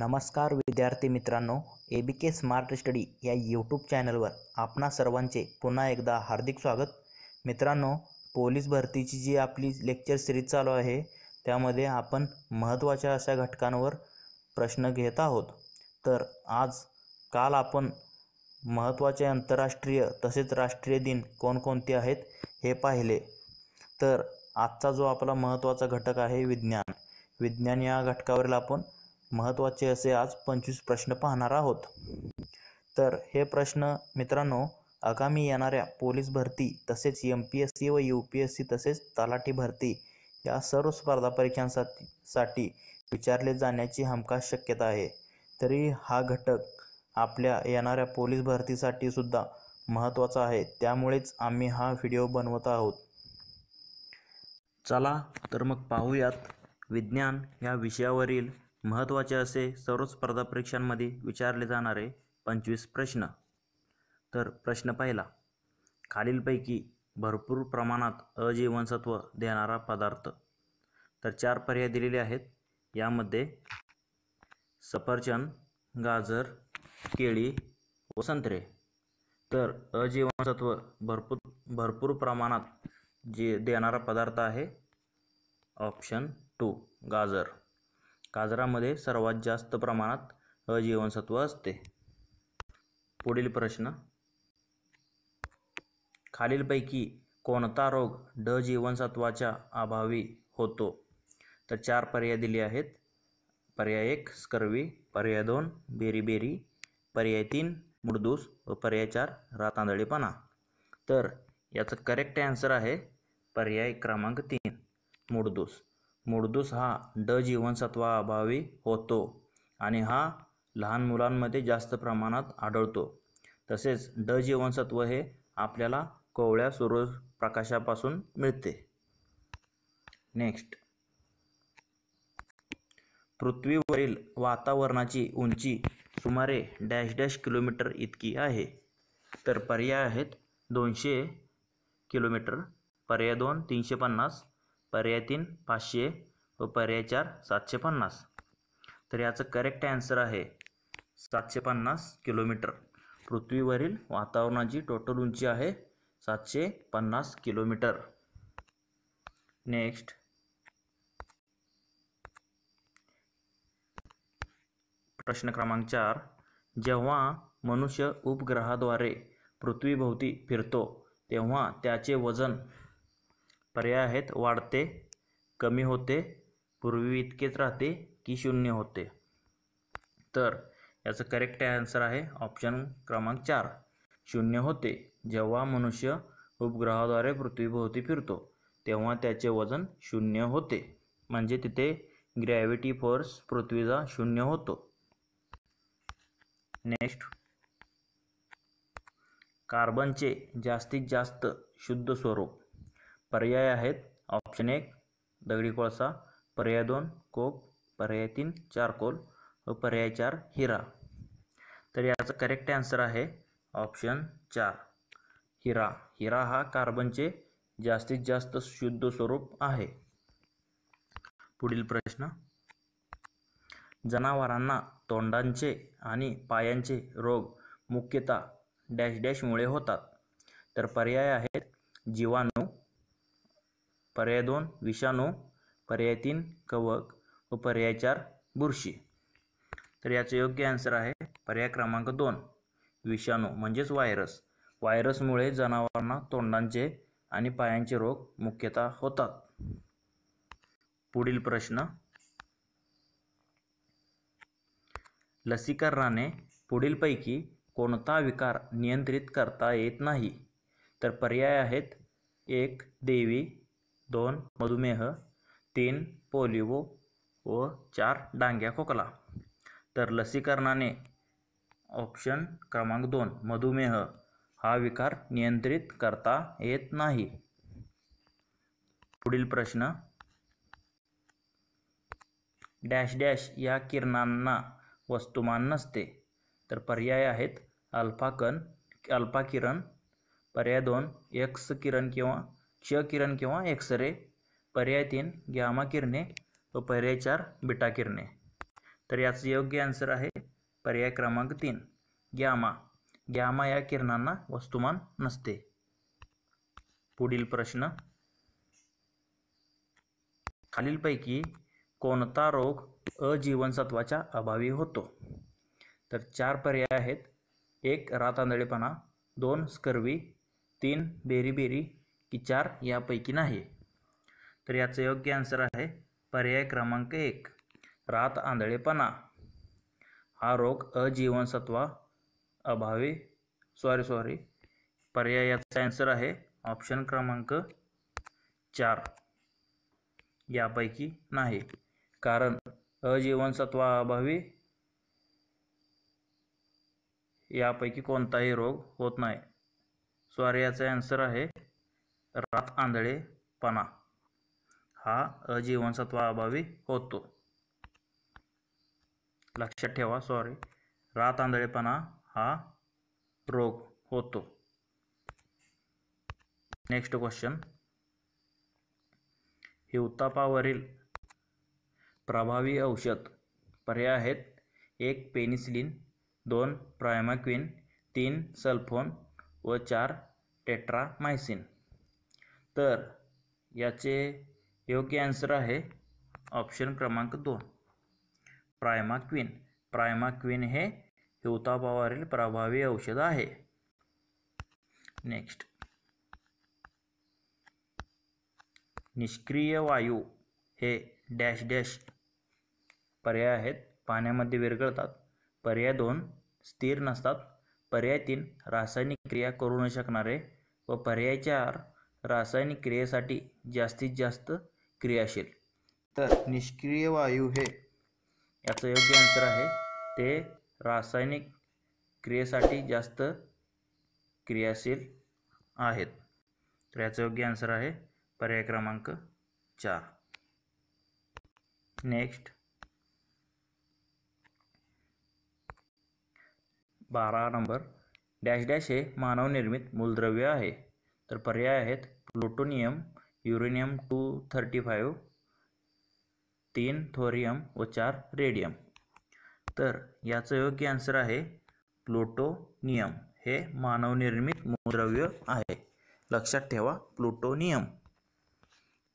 नमस्कार विद्यार्थी मित्रांनो A B K smart study या यूट्यूब चॅनलवर आपणा सर्वांचे पुन्हा एकदा हार्दिक स्वागत मित्रांनो पोलीस भरतीची जी आपली लेक्चर सिरीज चालू आहे त्यामध्ये आपण महत्त्वाच्या अशा घटकांवर प्रश्न घेत आहोत तर आज काल आपण महत्त्वाचे आंतरराष्ट्रीय तसेच राष्ट्रीय दिन कोणकोणते आहेत हे पाहिले तर आजचा जो आपला महत्त्वाचा घटक आहे विज्ञान विज्ञान या घटकावरील आपण महत्त्वाचे असे आज पंचवीस प्रश्न पाहणार आहोत तर हे प्रश्न मित्रांनो आगामी येणाऱ्या पोलीस भरती तसेच एम पी एस सी व यू पी एस सी तसेच तलाठी भरती या सर्व स्पर्धा परीक्षांसाठी साठी विचारले जाण्याची हमखास शक्यता आहे तरी हा घटक आपल्या येणाऱ्या पोलीस भरतीसाठी सुद्धा महत्त्वाचा आहे त्यामुळेच आम्ही हा व्हिडिओ बनवत आहोत चला तर मग पाहूयात विज्ञान या विषयावरील महत्त्वाचे असे सर्व स्पर्धा परीक्षांमध्ये विचारले जाणारे पंचवीस प्रश्न तर प्रश्न पहिला खालीलपैकी भरपूर प्रमाणात अजीवनसत्व देणारा पदार्थ तर चार पर्याय दिलेले आहेत यामध्ये सफरचंद गाजर केळी व संत्रे तर अजीवनसत्व भरपूर भरपूर प्रमाणात जे देणारा पदार्थ आहे ऑप्शन टू गाजर गाजरामध्ये सर्वात जास्त प्रमाणात जीवनसत्व असते पुढील प्रश्न खालीलपैकी कोणता रोग ड जीवनसत्वाच्या अभावी होतो तर चार पर्याय दिले आहेत पर्याय एक स्कर्वी पर्याय दोन बेरीबेरी पर्याय तीन मुडदूस व पर्याय चार रातांदळीपणा तर याचं करेक्ट ॲन्सर आहे पर्याय क्रमांक तीन मुडदूस मुडदूस हा ड अभावी होतो आणि हा लहान मुलांमध्ये जास्त प्रमाणात आढळतो तसेच ड जीवनसत्व हे आपल्याला कोवळ्या सूर्यप्रकाशापासून मिळते नेक्स्ट पृथ्वीवरील वातावरणाची उंची सुमारे डॅश डॅश किलोमीटर इतकी आहे तर पर्याय आहेत दोनशे किलोमीटर पर्याय दोन तीनशे पन्नास पर्याय तीन पाचशे व पर्याय चार सातशे पन्नास तर याचं करेक्ट ॲन्सर आहे सातशे पन्नास किलोमीटर पृथ्वीवरील वातावरणाची टोटल उंची आहे सातशे पन्नास किलोमीटर नेक्स्ट प्रश्न क्रमांक चार जेव्हा मनुष्य उपग्रहाद्वारे पृथ्वीभोवती फिरतो तेव्हा त्याचे वजन पर्याय आहेत वाढते कमी होते पूर्वी इतकेच राहते की शून्य होते तर याचं करेक्ट आन्सर आहे ऑप्शन क्रमांक चार शून्य होते जेव्हा मनुष्य उपग्रहाद्वारे पृथ्वीभोवती फिरतो तेव्हा त्याचे वजन शून्य होते म्हणजे तिथे ग्रॅव्हिटी फोर्स पृथ्वीचा शून्य होतो नेक्स्ट कार्बनचे जास्तीत जास्त शुद्ध स्वरूप पर्याय आहेत ऑप्शन एक दगडी कोळसा पर्याय दोन कोक पर्याय तीन चारकोल व पर्याय चार हिरा तर याचं करेक्ट आन्सर आहे ऑप्शन चार हिरा हिरा हा कार्बनचे जास्तीत जास्त शुद्ध स्वरूप आहे पुढील प्रश्न जनावरांना तोंडांचे आणि पायांचे रोग मुख्यतः डॅश डॅशमुळे होतात तर पर्याय आहेत जीवाणू पर्याय दोन विषाणू पर्याय तीन कवक व पर्याय चार बुरशी तर याचं योग्य आन्सर आहे पर्याय क्रमांक दोन विषाणू म्हणजेच व्हायरस व्हायरसमुळे जनावरांना तोंडांचे आणि पायांचे रोग मुख्यतः होतात पुढील प्रश्न लसीकरणाने पुढीलपैकी कोणता विकार नियंत्रित करता येत नाही तर पर्याय आहेत एक देवी दोन मधुमेह तीन पोलिओ व चार डांग्या खोकला तर लसीकरणाने ऑप्शन क्रमांक दोन मधुमेह हा विकार नियंत्रित करता येत नाही पुढील प्रश्न डॅश डॅश या किरणांना वस्तुमान नसते तर पर्याय आहेत अल्फा अल्फा किरण पर्याय दोन एक्स किरण किंवा क्ष किरण किंवा एक्स रे पर्याय तीन ग्यामा किरणे व पर्याय चार बिटा किरणे तर याचं योग्य आन्सर आहे पर्याय क्रमांक तीन ग्यामा ग्यामा या किरणांना वस्तुमान नसते पुढील प्रश्न खालीलपैकी कोणता रोग अजीवनसत्वाच्या अभावी होतो तर चार पर्याय आहेत एक रातांदळेपणा दोन स्कर्वी तीन बेरीबेरी की चार यापैकी नाही तर याचं योग्य आन्सर आहे पर्याय क्रमांक एक रात आंधळेपणा हा रोग अजीवनसत्वा अभावी सॉरी सॉरी पर्याय याचा आन्सर आहे ऑप्शन क्रमांक चार यापैकी नाही कारण अभावी यापैकी कोणताही रोग होत नाही सॉरी याचा आन्सर आहे रात आंधळेपणा हा अजीवनसत्वाअभावी होतो लक्षात ठेवा सॉरी रात आंधळेपणा हा रोग होतो नेक्स्ट क्वेश्चन हिवतापावरील प्रभावी औषध पर्याय आहेत एक पेनिसिलिन दोन प्रायमाक्विन तीन सल्फोन व चार टेट्रामायसिन तर याचे योग्य आन्सर आहे ऑप्शन क्रमांक दोन प्रायमा क्वीन प्रायमा क्वीन हे हिवतापावरील प्रभावी औषध आहे नेक्स्ट निष्क्रिय वायू हे डॅश डॅश पर्याय आहेत पाण्यामध्ये विरघळतात पर्याय दोन स्थिर नसतात पर्याय तीन रासायनिक क्रिया करू न शकणारे व पर्याय चार रासायनिक क्रियेसाठी जास्तीत जास्त क्रियाशील तर निष्क्रिय वायू हे याचं योग्य आन्सर आहे ते रासायनिक क्रियेसाठी जास्त क्रियाशील आहेत तर याचं योग्य आन्सर आहे पर्याय क्रमांक चार नेक्स्ट बारा नंबर डॅश डॅश हे मानवनिर्मित मूलद्रव्य आहे तर पर्याय आहेत plutonium uranium two thirty five तीन थोरियम व चार रेडियम तर याचं योग्य आन्सर आहे प्लुटोनियम हे मानवनिर्मित मूलद्रव्य आहे लक्षात ठेवा प्लुटोनियम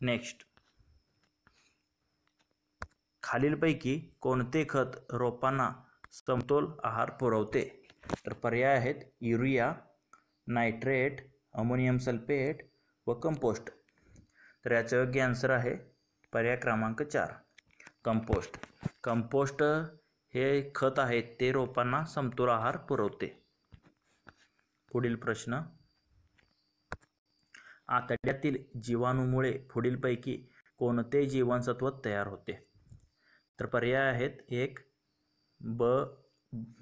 नेक्स्ट खालीलपैकी कोणते खत रोपांना समतोल आहार पुरवते तर पर्याय आहेत युरिया नायट्रेट अमोनियम सल्फेट व कंपोस्ट तर याचं योग्य आन्सर आहे पर्याय क्रमांक चार कंपोस्ट कंपोस्ट हे खत आहे ते रोपांना समतोल आहार पुरवते पुढील प्रश्न आतड्यातील जीवाणूमुळे पुढीलपैकी कोणते जीवनसत्व तयार होते तर पर्याय आहेत एक ब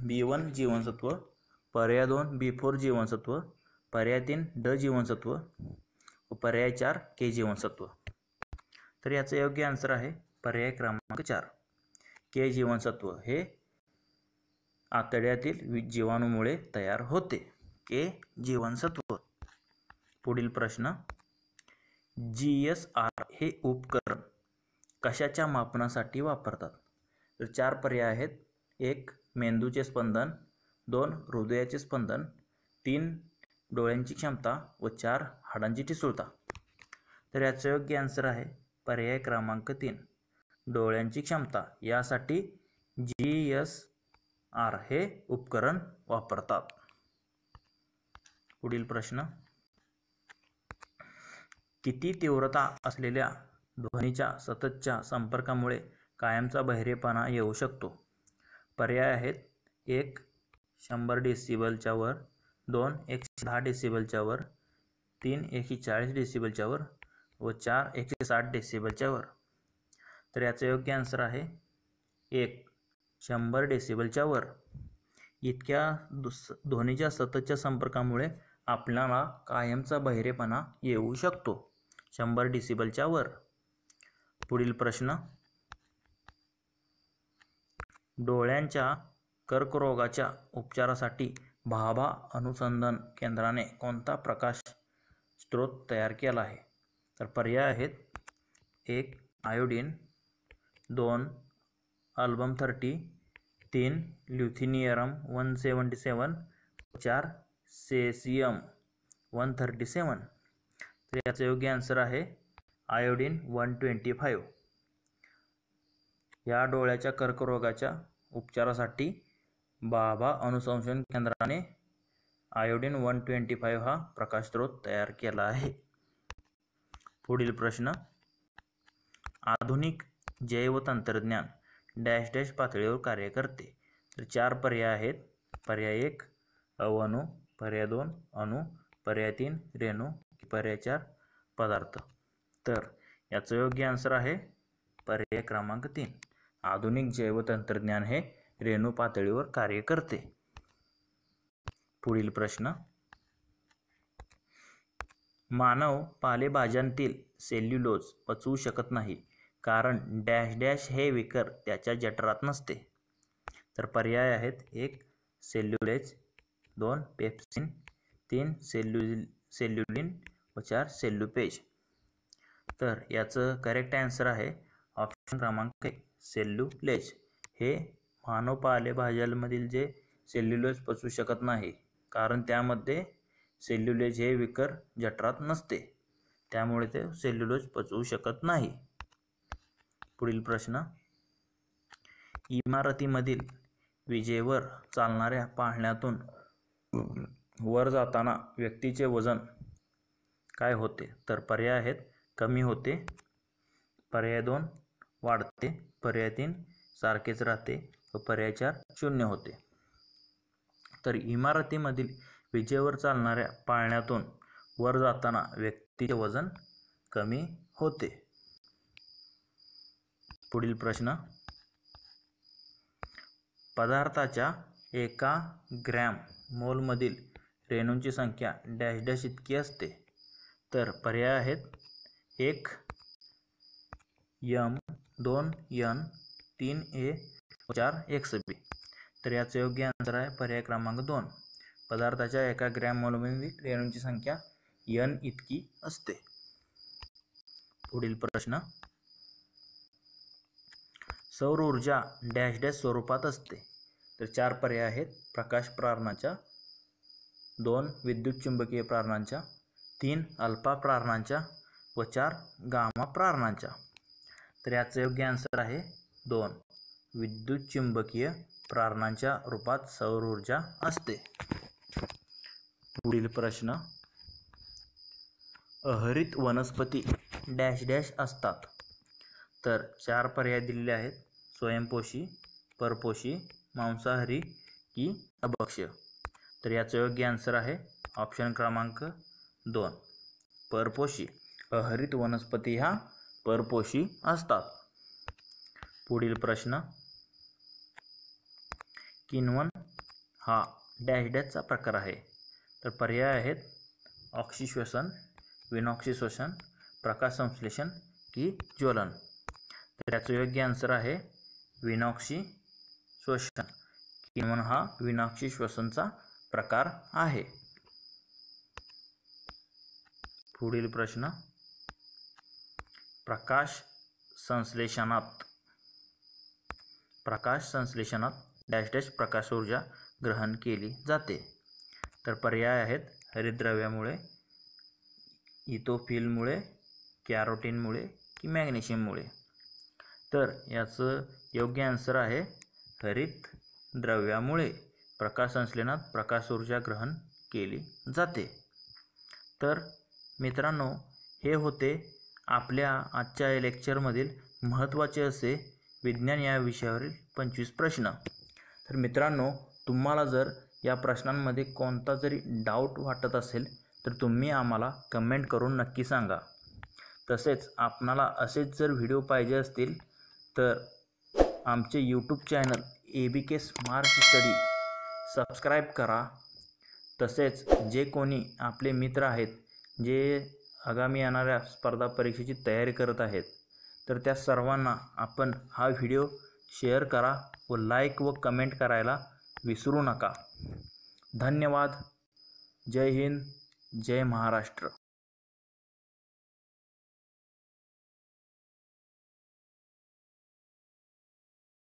बी वन जीवनसत्व पर्याय दोन बी फोर जीवनसत्व पर्याय तीन ड जीवनसत्व व पर्याय चार के जीवनसत्व तर याचं योग्य आन्सर आहे पर्याय क्रमांक चार के जीवनसत्व हे आतड्यातील जीवाणूमुळे तयार होते के जीवनसत्व पुढील प्रश्न जी एस आर हे उपकरण कशाच्या मापनासाठी वापरतात तर चार पर्याय आहेत एक मेंदूचे स्पंदन दोन हृदयाचे स्पंदन तीन डोळ्यांची क्षमता व चार हाडांची ठिसूळता तर याचं योग्य आन्सर आहे पर्याय क्रमांक तीन डोळ्यांची क्षमता यासाठी जी एस आर हे उपकरण वापरतात पुढील प्रश्न किती तीव्रता असलेल्या ध्वनीच्या सततच्या संपर्कामुळे कायमचा बहिरेपणा येऊ शकतो पर्याय आहेत एक शंभर डेसिबलच्या वर दोन एकशे दहा डेसिबलच्या वर तीन एकशे चाळीस डेसिबलच्या वर व चार एकशे साठ डेसिबलच्या वर तर याचं योग्य आन्सर आहे एक शंभर डेसिबलच्या वर इतक्या दुस ध्वनीच्या सततच्या संपर्कामुळे आपल्याला कायमचा बहिरेपणा येऊ शकतो शंभर डिसिबलच्या वर पुढील प्रश्न डोळ्यांच्या कर्करोगाच्या उपचारासाठी भाभा अनुसंधान केंद्राने कोणता प्रकाश स्रोत तयार केला आहे तर पर्याय आहेत एक आयोडीन दोन अल्बम थर्टी तीन ल्युथिनियरम वन सेवन्टी सेवन चार सेसियम वन थर्टी सेवन तर याचं योग्य आन्सर आहे आयोडीन वन ट्वेंटी फाईव्ह या डोळ्याच्या कर्करोगाच्या उपचारासाठी बाबा अणुसंशोधन केंद्राने आयोडीन वन ट्वेंटी फाईव्ह हा प्रकाशस्रोत तयार केला आहे पुढील प्रश्न आधुनिक जैव तंत्रज्ञान डॅश डॅश पातळीवर कार्य करते तर चार पर्याय आहेत पर्याय एक अवनु पर्याय दोन अणु पर्याय तीन रेणू पर्याय चार पदार्थ तर याचं योग्य आन्सर आहे पर्याय क्रमांक तीन आधुनिक तंत्रज्ञान हे रेणू पातळीवर कार्य करते पुढील प्रश्न मानव पालेभाज्यांतील सेल्युलोज पचवू शकत नाही कारण डॅश डॅश हे विकर त्याच्या जठरात नसते तर पर्याय आहेत एक सेल्युलेज दोन पेप्सिन तीन सेल्यु सेल्युलिन व चार सेल्युपेज तर याचं करेक्ट आन्सर आहे ऑप्शन क्रमांक एक सेल्युलेज हे मानव पालेभाज्यांमधील जे सेल्युलोज पचू शकत नाही कारण त्यामध्ये सेल्युलेज हे विकर जठरात नसते त्यामुळे ते सेल्युलोज पचवू शकत नाही पुढील प्रश्न इमारतीमधील विजेवर चालणाऱ्या पाळण्यातून वर जाताना व्यक्तीचे वजन काय होते तर पर्याय आहेत कमी होते पर्याय दोन वाढते पर्याय तीन सारखेच राहते व पर्याय शून्य होते तर इमारतीमधील विजेवर चालणाऱ्या पाळण्यातून वर जाताना व्यक्तीचे वजन कमी होते पुढील प्रश्न पदार्थाच्या एका ग्रॅम मोलमधील रेणूंची संख्या डॅश डॅश इतकी असते तर पर्याय आहेत एक यम दोन यन तीन ए चार एक्स बी तर याचं योग्य आंसर आहे पर्याय क्रमांक दोन पदार्थाच्या एका ग्रॅम मोलमधील रेणूंची संख्या यन इतकी असते पुढील प्रश्न सौर ऊर्जा डॅश डॅश स्वरूपात असते तर चार पर्याय आहेत प्रकाश प्रारणाच्या दोन विद्युत चुंबकीय प्रारणांच्या तीन अल्पा प्रारणांच्या व चार गामा प्रारणांच्या तर याचं योग्य आन्सर आहे दोन विद्युत चुंबकीय प्रारणांच्या रूपात सौर ऊर्जा असते पुढील प्रश्न अहरित वनस्पती डॅश डॅश असतात तर चार पर्याय दिलेले आहेत स्वयंपोषी परपोषी मांसाहारी की अभक्ष तर याचं योग्य आन्सर आहे ऑप्शन क्रमांक दोन परपोषी अहरित वनस्पती ह्या परपोषी असतात पुढील प्रश्न किनवन हा डॅशडॅशचा प्रकार आहे तर पर्याय आहेत ऑक्सिश्वसन विनॉक्सिश्वसन प्रकाशसंश्लेषण की ज्वलन तर याचं योग्य आन्सर आहे विनॉक्सी श्वसन किनवन हा विनाक्षी श्वसनचा प्रकार आहे पुढील प्रश्न प्रकाश संश्लेषणात प्रकाश संश्लेषणात डॅश डॅश प्रकाश ऊर्जा ग्रहण केली जाते तर पर्याय आहेत हरितद्रव्यामुळे इथोफिलमुळे कॅरोटीनमुळे की मॅग्नेशियममुळे तर याचं योग्य आन्सर आहे हरित द्रव्यामुळे संश्लेनात प्रकाश ऊर्जा ग्रहण केली जाते तर मित्रांनो हे होते आपल्या आजच्या लेक्चरमधील महत्त्वाचे असे विज्ञान या विषयावरील पंचवीस प्रश्न तर मित्रांनो तुम्हाला जर या प्रश्नांमध्ये कोणता जरी डाऊट वाटत असेल तर तुम्ही आम्हाला कमेंट करून नक्की सांगा तसेच आपणाला असेच जर व्हिडिओ पाहिजे असतील तर आमचे YouTube channel A B K smart study subscribe करा तसेच जे कोणी आपले मित्र आहेत जे आगामी येणाऱ्या स्पर्धा परीक्षेची तयारी करत आहेत तर त्या सर्वांना आपण हा व्हिडिओ शेअर करा व लाईक व कमेंट करायला विसरू नका धन्यवाद जय हिंद जय महाराष्ट्र